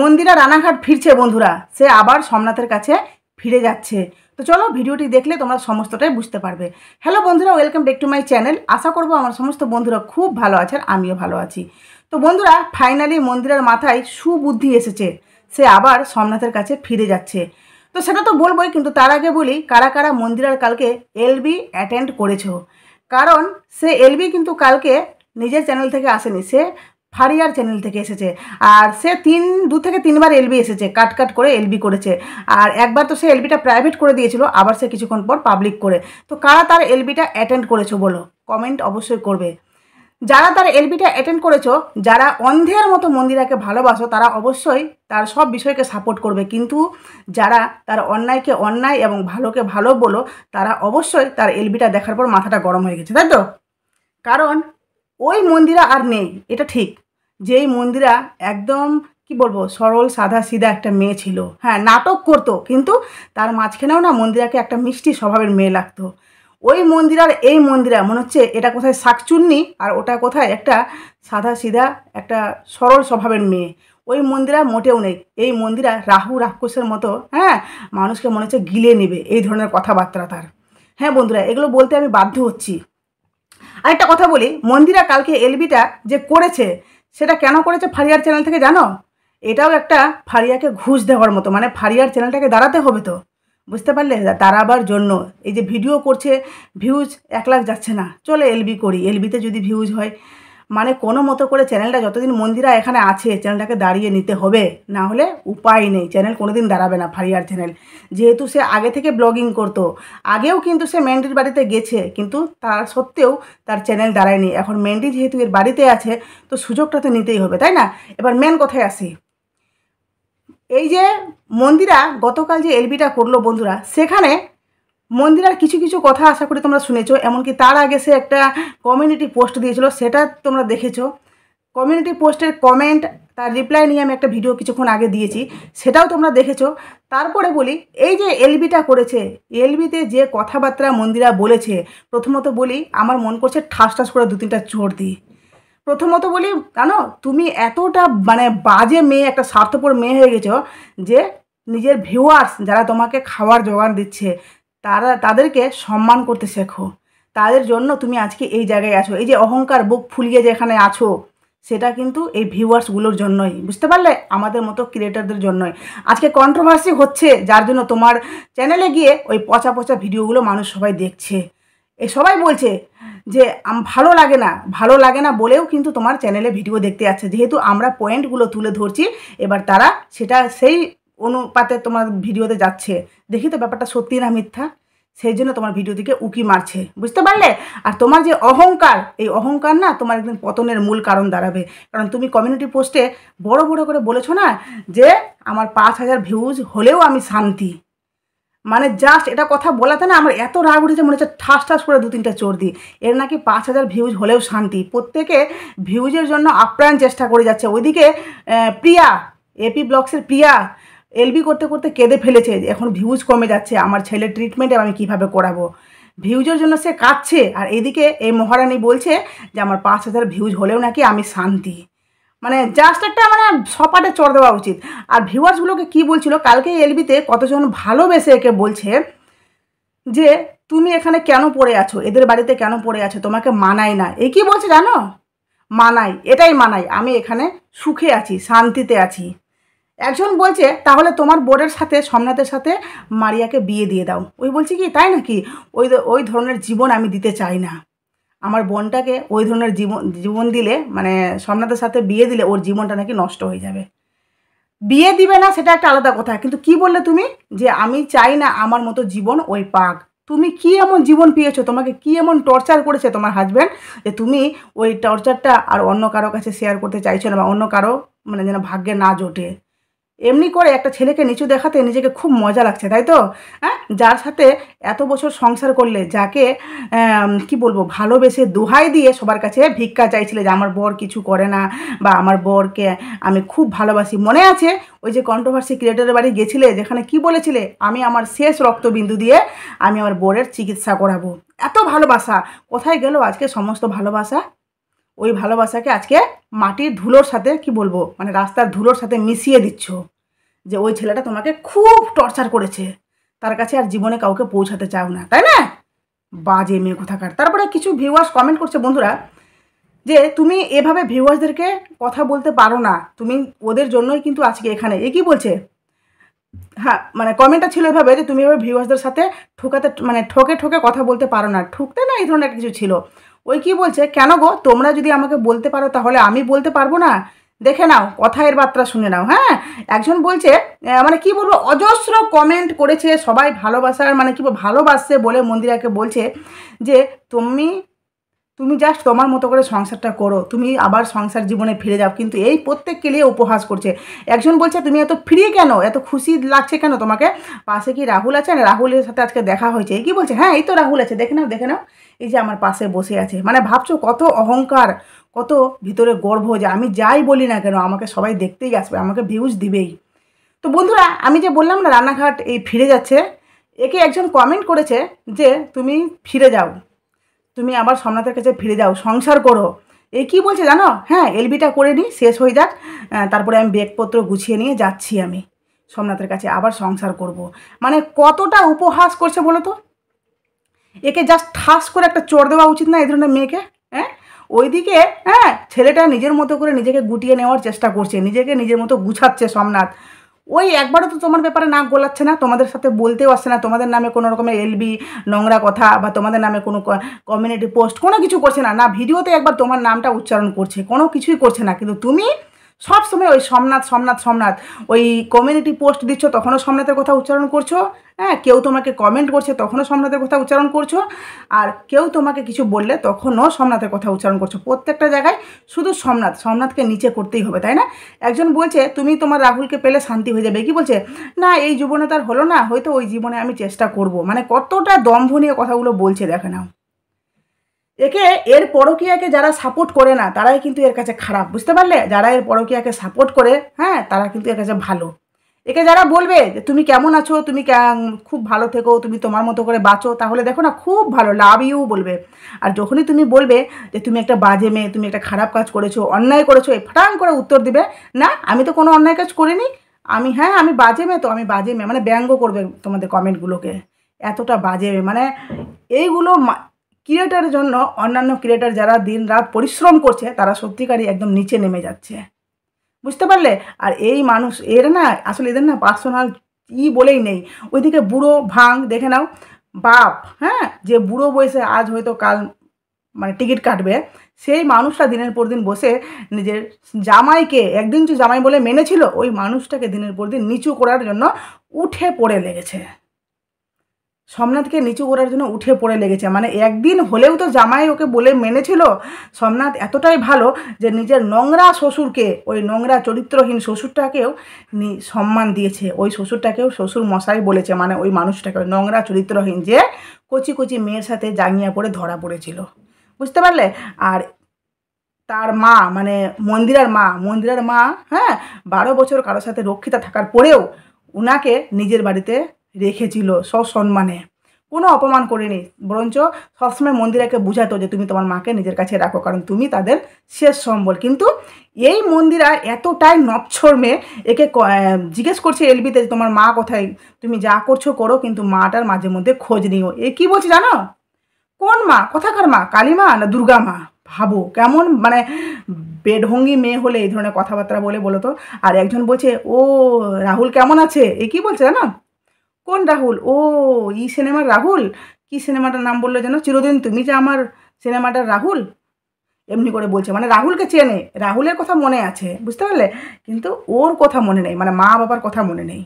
মন্দিরা রানাঘাট ফিরছে বন্ধুরা সে আবার সোমনাথের কাছে ফিরে যাচ্ছে তো চলো ভিডিওটি দেখলে তোমরা সমস্তটাই বুঝতে পারবে হ্যালো বন্ধুরা welcome back to my channel আশা করবো আমার সমস্ত বন্ধুরা খুব ভালো আছে আর আমিও ভালো আছি তো বন্ধুরা ফাইনালি মন্দিরের মাথায় সুবুদ্ধি এসেছে সে আবার সোমনাথের কাছে ফিরে যাচ্ছে তো সেটা তো বলবোই কিন্তু তার আগে বলি কারা কারা মন্দিরার কালকে এলবি অ্যাটেন্ড করেছো কারণ সে এলবি কিন্তু কালকে নিজের চ্যানেল থেকে আসেনি সে ফারিয়ার চ্যানেল থেকে এসেছে আর সে তিন দু থেকে তিনবার এলবি এসেছে কাট কাট করে এলবি করেছে আর একবার তো সে এলবিটা প্রাইভেট করে দিয়েছিল আবার সে কিছুক্ষণ পর পাবলিক করে তো কারা তার এলবিটা অ্যাটেন্ড করেছো বলো কমেন্ট অবশ্যই করবে যারা তার এলবিটা অ্যাটেন্ড করেছো যারা অন্ধের মতো মন্দিরাকে ভালোবাসো তারা অবশ্যই তার সব বিষয়কে সাপোর্ট করবে কিন্তু যারা তার অন্যায়কে অন্যায় এবং ভালোকে ভালো বলো তারা অবশ্যই তার এলবিটা দেখার পর মাথাটা গরম হয়ে গেছে তাই তো কারণ ওই মন্দিরা আর নেই এটা ঠিক যেই মন্দিরা একদম কি বলবো সরল সাদা সিধা একটা মেয়ে ছিল হ্যাঁ নাটক করতো কিন্তু তার মাঝখানেও না মন্দিরাকে একটা মিষ্টি স্বভাবের মেয়ে লাগতো ওই মন্দির আর এই মন্দিরা মনে হচ্ছে এটা কোথায় শাকচুন্নি আর ওটা কোথায় একটা সাদা সিধা একটা সরল স্বভাবের মেয়ে ওই মন্দিরা মোটেও নেই এই মন্দিরা রাহু রাক্ষসের মতো হ্যাঁ মানুষকে মনে হচ্ছে গিলে নেবে এই ধরনের কথাবার্তা তার হ্যাঁ বন্ধুরা এগুলো বলতে আমি বাধ্য হচ্ছি আরেকটা কথা বলি মন্দিরা কালকে এলবিটা যে করেছে সেটা কেন করেছে ফারিয়ার চ্যানেল থেকে জানো এটাও একটা ফারিয়াকে ঘুষ দেওয়ার মতো মানে ফারিয়ার চ্যানেলটাকে দাঁড়াতে হবে তো বুঝতে পারলে দাঁড়াবার জন্য এই যে ভিডিও করছে ভিউজ এক লাখ যাচ্ছে না চলে এলবি করি এলবিতে যদি ভিউজ হয় মানে কোনো মতো করে চ্যানেলটা যতদিন মন্দিরা এখানে আছে চ্যানেলটাকে দাঁড়িয়ে নিতে হবে না হলে উপায় নেই চ্যানেল কোনো দিন দাঁড়াবে না ফারিয়ার চ্যানেল যেহেতু সে আগে থেকে ব্লগিং করতো আগেও কিন্তু সে মেন্ডির বাড়িতে গেছে কিন্তু তার সত্ত্বেও তার চ্যানেল দাঁড়ায়নি এখন মেন্ডি যেহেতু এর বাড়িতে আছে তো সুযোগটা তো নিতেই হবে তাই না এবার মেন কথায় আসি এই যে মন্দিরা গতকাল যে এলবিটা করলো বন্ধুরা সেখানে মন্দিরার কিছু কিছু কথা আশা করি তোমরা শুনেছ এমনকি তার আগে সে একটা কমিউনিটি পোস্ট দিয়েছিল সেটা তোমরা দেখেছো কমিউনিটি পোস্টের কমেন্ট তার রিপ্লাই নিয়ে আমি একটা ভিডিও কিছুক্ষণ আগে দিয়েছি সেটাও তোমরা দেখেছো তারপরে বলি এই যে এলবিটা করেছে এলবিতে যে কথাবার্তা মন্দিরা বলেছে প্রথমত বলি আমার মন করছে ঠাস ঠাস করে দু তিনটা চোর দিই প্রথমত বলি কেন তুমি এতটা মানে বাজে মেয়ে একটা স্বার্থপর মেয়ে হয়ে গেছো যে নিজের ভিউয়ার্স যারা তোমাকে খাওয়ার জোগান দিচ্ছে তারা তাদেরকে সম্মান করতে শেখো তাদের জন্য তুমি আজকে এই জায়গায় আছো এই যে অহংকার বুক ফুলিয়ে যেখানে আছো সেটা কিন্তু এই ভিউয়ার্সগুলোর জন্যই বুঝতে পারলে আমাদের মতো ক্রিয়েটারদের জন্যই আজকে কন্ট্রোভার্সি হচ্ছে যার জন্য তোমার চ্যানেলে গিয়ে ওই পচা পচা ভিডিওগুলো মানুষ সবাই দেখছে এ সবাই বলছে যে ভালো লাগে না ভালো লাগে না বলেও কিন্তু তোমার চ্যানেলে ভিডিও দেখতে যাচ্ছে যেহেতু আমরা পয়েন্টগুলো তুলে ধরছি এবার তারা সেটা সেই অনুপাতে তোমার ভিডিওতে যাচ্ছে দেখি তো ব্যাপারটা সত্যি না মিথ্যা সেই জন্য তোমার ভিডিও থেকে উকি মারছে বুঝতে পারলে আর তোমার যে অহংকার এই অহংকার না তোমার একদিন পতনের মূল কারণ দাঁড়াবে কারণ তুমি কমিউনিটি পোস্টে বড় বড় করে বলেছো না যে আমার পাঁচ হাজার ভিউজ হলেও আমি শান্তি মানে জাস্ট এটা কথা বলাতে না আমার এত রাগ উঠেছে মনে হচ্ছে ঠাস ঠাস করে দু তিনটা চোর দিই এর নাকি পাঁচ হাজার ভিউজ হলেও শান্তি প্রত্যেকে ভিউজের জন্য আপ্রাণ চেষ্টা করে যাচ্ছে ওইদিকে প্রিয়া এপি ব্লগসের প্রিয়া এলবি করতে করতে কেঁদে ফেলেছে এখন ভিউজ কমে যাচ্ছে আমার ছেলের ট্রিটমেন্ট আমি কিভাবে করাবো ভিউজের জন্য সে কাঁদছে আর এদিকে এই মহারানী বলছে যে আমার পাঁচ হাজার ভিউজ হলেও নাকি আমি শান্তি মানে জাস্ট একটা মানে সপাটে চড় দেওয়া উচিত আর ভিউয়ার্সগুলোকে কি বলছিল কালকে এলবিতে কতজন ভালোবেসে একে বলছে যে তুমি এখানে কেন পড়ে আছো এদের বাড়িতে কেন পড়ে আছো তোমাকে মানায় না এ কি বলছে জানো মানাই এটাই মানাই আমি এখানে সুখে আছি শান্তিতে আছি একজন বলছে তাহলে তোমার বোর্ডের সাথে সোমনাথের সাথে মারিয়াকে বিয়ে দিয়ে দাও ওই বলছে কি তাই নাকি ওই ওই ধরনের জীবন আমি দিতে চাই না আমার বোনটাকে ওই ধরনের জীবন জীবন দিলে মানে সোমনাথের সাথে বিয়ে দিলে ওর জীবনটা নাকি নষ্ট হয়ে যাবে বিয়ে দিবে না সেটা একটা আলাদা কথা কিন্তু কি বললে তুমি যে আমি চাই না আমার মতো জীবন ওই পাক তুমি কি এমন জীবন পেয়েছো তোমাকে কি এমন টর্চার করেছে তোমার হাজব্যান্ড যে তুমি ওই টর্চারটা আর অন্য কারো কাছে শেয়ার করতে চাইছো না বা অন্য কারো মানে যেন ভাগ্যে না জোটে এমনি করে একটা ছেলেকে নিচু দেখাতে নিজেকে খুব মজা লাগছে তাই তো হ্যাঁ যার সাথে এত বছর সংসার করলে যাকে কি বলবো ভালোবেসে দোহাই দিয়ে সবার কাছে ভিক্ষা চাইছিলে যে আমার বর কিছু করে না বা আমার বরকে আমি খুব ভালোবাসি মনে আছে ওই যে কন্ট্রোভার্সি ক্রিয়েটারের বাড়ি গেছিলে যেখানে কি বলেছিলে আমি আমার শেষ রক্তবিন্দু দিয়ে আমি আমার বরের চিকিৎসা করাবো এত ভালোবাসা কোথায় গেল আজকে সমস্ত ভালোবাসা ওই ভালোবাসাকে আজকে মাটির ধুলোর সাথে কি বলবো মানে রাস্তার ধুলোর সাথে মিশিয়ে দিচ্ছ যে ওই ছেলেটা তোমাকে খুব টর্চার করেছে তার কাছে আর জীবনে কাউকে পৌঁছাতে চাও না তাই না বাজে মেয়ে কোথাকার তারপরে কিছু ভিউয়ার্স কমেন্ট করছে বন্ধুরা যে তুমি এভাবে ভিউয়ার্সদেরকে কথা বলতে পারো না তুমি ওদের জন্যই কিন্তু আজকে এখানে এ কি বলছে হ্যাঁ মানে কমেন্টটা ছিল এভাবে যে তুমি এভাবে ভিউয়ার্সদের সাথে ঠোকাতে মানে ঠকে ঠকে কথা বলতে পারো না ঠুকতে না এই ধরনের কিছু ছিল ওই কি বলছে কেন গো তোমরা যদি আমাকে বলতে পারো তাহলে আমি বলতে পারবো না দেখে নাও কথায়ের বার্তা শুনে নাও হ্যাঁ একজন বলছে মানে কি বলবো অজস্র কমেন্ট করেছে সবাই ভালোবাসার মানে কি ভালোবাসছে বলে মন্দিরাকে বলছে যে তুমি তুমি জাস্ট তোমার মতো করে সংসারটা করো তুমি আবার সংসার জীবনে ফিরে যাও কিন্তু এই প্রত্যেককে নিয়ে উপহাস করছে একজন বলছে তুমি এত ফ্রি কেন এত খুশি লাগছে কেন তোমাকে পাশে কি রাহুল আছে রাহুলের সাথে আজকে দেখা হয়েছে কি বলছে হ্যাঁ এই তো রাহুল আছে দেখে নাও দেখে নাও এই যে আমার পাশে বসে আছে মানে ভাবছো কত অহংকার কত ভিতরে গর্ব যে আমি যাই বলি না কেন আমাকে সবাই দেখতেই আসবে আমাকে ভিউজ দিবেই তো বন্ধুরা আমি যে বললাম না রান্নাঘাট এই ফিরে যাচ্ছে একে একজন কমেন্ট করেছে যে তুমি ফিরে যাও তুমি আবার সোমনাথের কাছে ফিরে যাও সংসার করো এই কী বলছে জানো হ্যাঁ এলবিটা করে নিই শেষ হয়ে যাক তারপরে আমি বেগপত্র গুছিয়ে নিয়ে যাচ্ছি আমি সোমনাথের কাছে আবার সংসার করব। মানে কতটা উপহাস করছে বলো তো একে জাস্ট ঠাস করে একটা চোর দেওয়া উচিত না এই ধরনের মেয়েকে হ্যাঁ ওইদিকে হ্যাঁ ছেলেটা নিজের মতো করে নিজেকে গুটিয়ে নেওয়ার চেষ্টা করছে নিজেকে নিজের মতো গুছাচ্ছে সোমনাথ ওই একবারও তো তোমার ব্যাপারে নাক গোলাচ্ছে না তোমাদের সাথে বলতেও আসছে না তোমাদের নামে কোনো রকমের এলবি নোংরা কথা বা তোমাদের নামে কোনো কমিউনিটি পোস্ট কোনো কিছু করছে না না ভিডিওতে একবার তোমার নামটা উচ্চারণ করছে কোনো কিছুই করছে না কিন্তু তুমি সব সময় ওই সোমনাথ সোমনাথ সোমনাথ ওই কমিউনিটি পোস্ট দিচ্ছ তখনও সোমনাথের কথা উচ্চারণ করছো হ্যাঁ কেউ তোমাকে কমেন্ট করছে তখনও সোমনাথের কথা উচ্চারণ করছো আর কেউ তোমাকে কিছু বললে তখনও সোমনাথের কথা উচ্চারণ করছো প্রত্যেকটা জায়গায় শুধু সোমনাথ সোমনাথকে নিচে করতেই হবে তাই না একজন বলছে তুমি তোমার রাহুলকে পেলে শান্তি হয়ে যাবে কি বলছে না এই জীবনে তার হলো না হয়তো ওই জীবনে আমি চেষ্টা করব মানে কতটা দম্ভ নিয়ে কথাগুলো বলছে দেখে নাও একে এর পরকিয়াকে যারা সাপোর্ট করে না তারাই কিন্তু এর কাছে খারাপ বুঝতে পারলে যারা এর পরকিয়াকে সাপোর্ট করে হ্যাঁ তারা কিন্তু এর কাছে ভালো একে যারা বলবে যে তুমি কেমন আছো তুমি খুব ভালো থেকো তুমি তোমার মতো করে বাঁচো তাহলে দেখো না খুব ভালো লাভ ইউ বলবে আর যখনই তুমি বলবে যে তুমি একটা বাজে মেয়ে তুমি একটা খারাপ কাজ করেছো অন্যায় করেছো ফাটাং করে উত্তর দিবে না আমি তো কোনো অন্যায় কাজ করিনি আমি হ্যাঁ আমি বাজে মেয়ে তো আমি বাজে মেয়ে মানে ব্যঙ্গ করবে তোমাদের কমেন্টগুলোকে এতটা বাজে মানে এইগুলো ক্রিয়েটার জন্য অন্যান্য ক্রিয়েটার যারা দিন রাত পরিশ্রম করছে তারা সত্যিকারই একদম নিচে নেমে যাচ্ছে বুঝতে পারলে আর এই মানুষ এর না আসলে এদের না পার্সোনাল ই বলেই নেই ওইদিকে বুড়ো ভাং দেখে নাও বাপ হ্যাঁ যে বুড়ো বয়সে আজ হয়তো কাল মানে টিকিট কাটবে সেই মানুষটা দিনের পর দিন বসে নিজের জামাইকে একদিন যে জামাই বলে মেনেছিল ওই মানুষটাকে দিনের পর দিন নিচু করার জন্য উঠে পড়ে লেগেছে সোমনাথকে নিচু করার জন্য উঠে পড়ে লেগেছে মানে একদিন হলেও তো জামাই ওকে বলে মেনেছিল সোমনাথ এতটাই ভালো যে নিজের নোংরা শ্বশুরকে ওই নোংরা চরিত্রহীন শ্বশুরটাকেও সম্মান দিয়েছে ওই শ্বশুরটাকেও শ্বশুর মশাই বলেছে মানে ওই মানুষটাকে নোংরা চরিত্রহীন যে কচি কচি মেয়ের সাথে জাঙিয়া পড়ে ধরা পড়েছিল বুঝতে পারলে আর তার মা মানে মন্দিরার মা মন্দিরার মা হ্যাঁ বারো বছর কারোর সাথে রক্ষিতা থাকার পরেও উনাকে নিজের বাড়িতে রেখেছিল সসম্মানে কোনো অপমান করেনি বরঞ্চ সবসময় মন্দিরাকে বুঝাতো যে তুমি তোমার মাকে নিজের কাছে রাখো কারণ তুমি তাদের শেষ সম্বল কিন্তু এই মন্দিরা এতটাই নপছর মেয়ে একে জিজ্ঞেস করছে এলবিতে তোমার মা কোথায় তুমি যা করছো করো কিন্তু মাটার মাঝে মধ্যে খোঁজ নিও এ কী বলছি জানো কোন মা কোথাকার মা কালী মা না দুর্গা মা ভাবো কেমন মানে বেডভঙ্গি মেয়ে হলে এই ধরনের কথাবার্তা বলে বলো তো আর একজন বলছে ও রাহুল কেমন আছে এ কি বলছে জানো কোন রাহুল ও এই সিনেমার রাহুল কি সিনেমাটার নাম বললো যেন চিরদিন তুমি যে আমার সিনেমাটার রাহুল এমনি করে বলছে মানে রাহুলকে চেনে রাহুলের কথা মনে আছে বুঝতে পারলে কিন্তু ওর কথা মনে নেই মানে মা বাবার কথা মনে নেই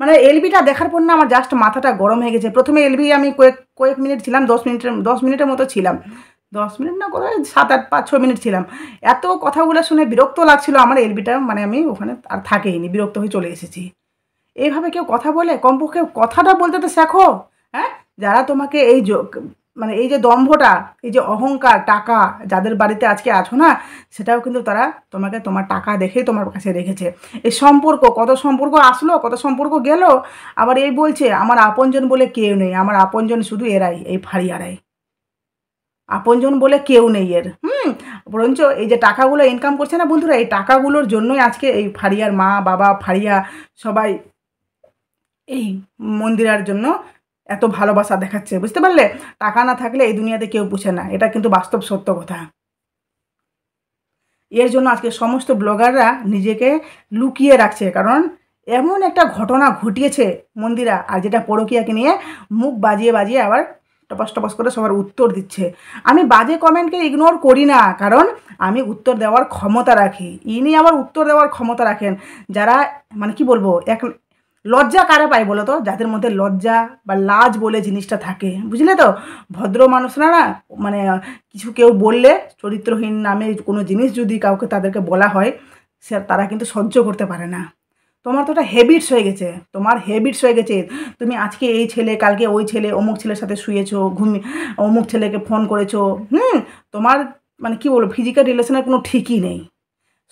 মানে এলবিটা দেখার পর না আমার জাস্ট মাথাটা গরম হয়ে গেছে প্রথমে এলবি আমি কয়েক কয়েক মিনিট ছিলাম দশ মিনিটের দশ মিনিটের মতো ছিলাম দশ মিনিট না কোথায় সাত আট পাঁচ ছ মিনিট ছিলাম এত কথাগুলো শুনে বিরক্ত লাগছিল আমার এলবিটা মানে আমি ওখানে আর থাকেইনি বিরক্ত হয়ে চলে এসেছি এইভাবে কেউ কথা বলে কমপক্ষে কথাটা বলতে তো শেখো হ্যাঁ যারা তোমাকে এই মানে এই যে দম্ভটা এই যে অহংকার টাকা যাদের বাড়িতে আজকে আছো না সেটাও কিন্তু তারা তোমাকে তোমার টাকা দেখেই তোমার কাছে রেখেছে এই সম্পর্ক কত সম্পর্ক আসলো কত সম্পর্ক গেল আবার এই বলছে আমার আপনজন বলে কেউ নেই আমার আপনজন শুধু এরাই এই ফাড়িয়ারাই আপনজন বলে কেউ নেই এর হুম বরঞ্চ এই যে টাকাগুলো ইনকাম করছে না বন্ধুরা এই টাকাগুলোর জন্যই আজকে এই ফাড়িয়ার মা বাবা ফাড়িয়া সবাই এই মন্দিরার জন্য এত ভালোবাসা দেখাচ্ছে বুঝতে পারলে টাকা না থাকলে এই দুনিয়াতে কেউ বুঝে না এটা কিন্তু বাস্তব সত্য কথা এর জন্য আজকে সমস্ত ব্লগাররা নিজেকে লুকিয়ে রাখছে কারণ এমন একটা ঘটনা ঘটিয়েছে মন্দিরা আর যেটা পরকিয়াকে নিয়ে মুখ বাজিয়ে বাজিয়ে আবার টপাস টপাস করে সবার উত্তর দিচ্ছে আমি বাজে কমেন্টকে ইগনোর করি না কারণ আমি উত্তর দেওয়ার ক্ষমতা রাখি ইনি আমার উত্তর দেওয়ার ক্ষমতা রাখেন যারা মানে কি বলবো এক লজ্জা কারা পায় বলো তো যাদের মধ্যে লজ্জা বা লাজ বলে জিনিসটা থাকে বুঝলে তো ভদ্র মানুষরা না মানে কিছু কেউ বললে চরিত্রহীন নামে কোনো জিনিস যদি কাউকে তাদেরকে বলা হয় সে তারা কিন্তু সহ্য করতে পারে না তোমার তো ওটা হ্যাবিটস হয়ে গেছে তোমার হ্যাবিটস হয়ে গেছে তুমি আজকে এই ছেলে কালকে ওই ছেলে অমুক ছেলের সাথে শুয়েছো ঘুমি অমুক ছেলেকে ফোন করেছো হুম তোমার মানে কি বলবো ফিজিক্যাল রিলেশনের কোনো ঠিকই নেই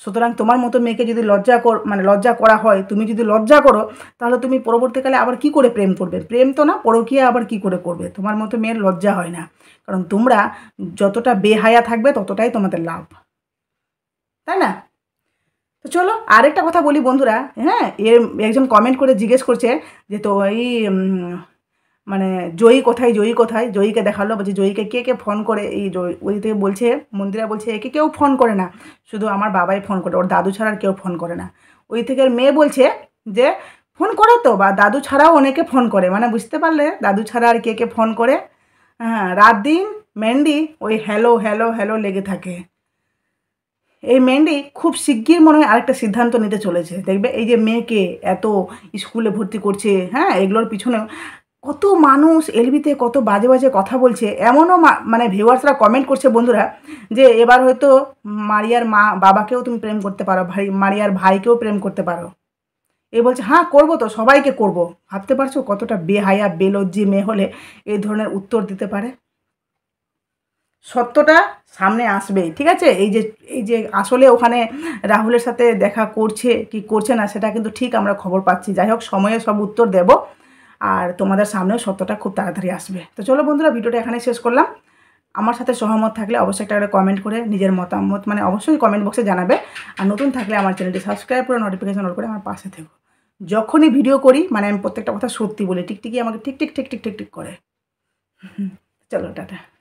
সুতরাং তোমার মতো মেয়েকে যদি লজ্জা কর মানে লজ্জা করা হয় তুমি যদি লজ্জা করো তাহলে তুমি পরবর্তীকালে আবার কি করে প্রেম করবে প্রেম তো না পরকীয়া আবার কি করে করবে তোমার মতো মেয়ের লজ্জা হয় না কারণ তোমরা যতটা বেহায়া থাকবে ততটাই তোমাদের লাভ তাই না তো চলো আরেকটা কথা বলি বন্ধুরা হ্যাঁ এর একজন কমেন্ট করে জিজ্ঞেস করছে যে তো এই মানে জয়ী কোথায় জয়ী কোথায় জয়ীকে দেখালো বলছে জয়ীকে কে কে ফোন করে এই ওই থেকে বলছে মন্দিরা বলছে একে কেউ ফোন করে না শুধু আমার বাবাই ফোন করে ওর দাদু ছাড়া আর কেউ ফোন করে না ওই থেকে মেয়ে বলছে যে ফোন করে তো বা দাদু ছাড়াও অনেকে ফোন করে মানে বুঝতে পারলে দাদু ছাড়া আর কে কে ফোন করে হ্যাঁ রাত দিন মেন্ডি ওই হ্যালো হ্যালো হ্যালো লেগে থাকে এই মেন্ডি খুব শিগগির মনে হয় আরেকটা সিদ্ধান্ত নিতে চলেছে দেখবে এই যে মেয়েকে এত স্কুলে ভর্তি করছে হ্যাঁ এগুলোর পিছনে কত মানুষ এলবিতে কত বাজে বাজে কথা বলছে এমনও মানে ভিউয়ার্সরা কমেন্ট করছে বন্ধুরা যে এবার হয়তো মারিয়ার মা বাবাকেও তুমি প্রেম করতে পারো ভাই মারিয়ার ভাইকেও প্রেম করতে পারো এ বলছে হ্যাঁ করবো তো সবাইকে করব ভাবতে পারছো কতটা বেহায়া বেলজ্জি মেয়ে হলে এই ধরনের উত্তর দিতে পারে সত্যটা সামনে আসবেই ঠিক আছে এই যে এই যে আসলে ওখানে রাহুলের সাথে দেখা করছে কি করছে না সেটা কিন্তু ঠিক আমরা খবর পাচ্ছি যাই হোক সময়ে সব উত্তর দেব আর তোমাদের সামনেও সত্যটা খুব তাড়াতাড়ি আসবে তো চলো বন্ধুরা ভিডিওটা এখানে শেষ করলাম আমার সাথে সহমত থাকলে অবশ্যই একটা করে কমেন্ট করে নিজের মতামত মানে অবশ্যই কমেন্ট বক্সে জানাবে আর নতুন থাকলে আমার চ্যানেলটি সাবস্ক্রাইব করে নোটিফিকেশন অন করে আমার পাশে থেকো যখনই ভিডিও করি মানে আমি প্রত্যেকটা কথা সত্যি বলি টিকটিকি আমাকে ঠিক ঠিক ঠিক ঠিক ঠিক ঠিক করে চলো টাটা